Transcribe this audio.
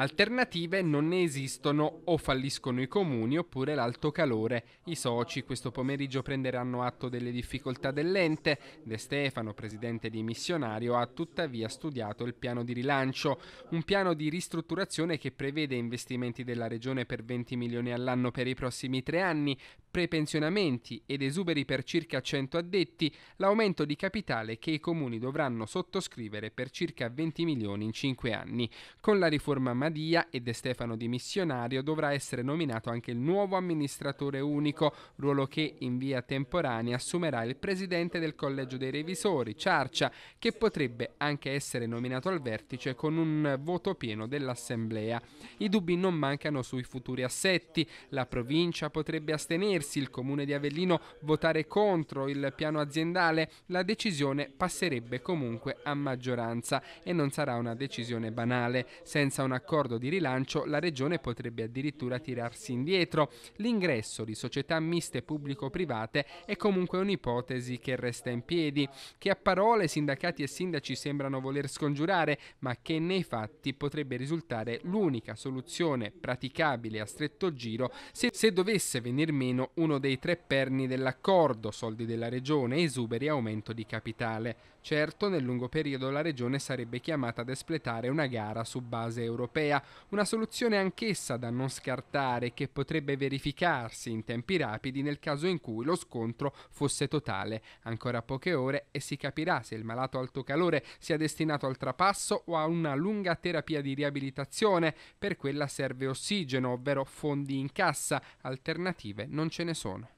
Alternative non ne esistono o falliscono i comuni oppure l'alto calore. I soci questo pomeriggio prenderanno atto delle difficoltà dell'ente. De Stefano, presidente di Missionario, ha tuttavia studiato il piano di rilancio, un piano di ristrutturazione che prevede investimenti della regione per 20 milioni all'anno per i prossimi tre anni, prepensionamenti ed esuberi per circa 100 addetti, l'aumento di capitale che i comuni dovranno sottoscrivere per circa 20 milioni in cinque anni. Con la riforma maggiore Madia e De Stefano di Missionario dovrà essere nominato anche il nuovo amministratore unico, ruolo che in via temporanea assumerà il presidente del Collegio dei Revisori, Ciarcia, che potrebbe anche essere nominato al vertice con un voto pieno dell'Assemblea. I dubbi non mancano sui futuri assetti, la provincia potrebbe astenersi, il comune di Avellino votare contro il piano aziendale, la decisione passerebbe comunque a maggioranza e non sarà una decisione banale. Senza un accordo accordo di rilancio la Regione potrebbe addirittura tirarsi indietro. L'ingresso di società miste pubblico-private è comunque un'ipotesi che resta in piedi, che a parole sindacati e sindaci sembrano voler scongiurare, ma che nei fatti potrebbe risultare l'unica soluzione praticabile a stretto giro se, se dovesse venir meno uno dei tre perni dell'accordo, soldi della Regione, esuberi e aumento di capitale. Certo, nel lungo periodo la Regione sarebbe chiamata ad espletare una gara su base europea europea, una soluzione anch'essa da non scartare che potrebbe verificarsi in tempi rapidi nel caso in cui lo scontro fosse totale. Ancora poche ore e si capirà se il malato alto calore sia destinato al trapasso o a una lunga terapia di riabilitazione. Per quella serve ossigeno, ovvero fondi in cassa, alternative non ce ne sono.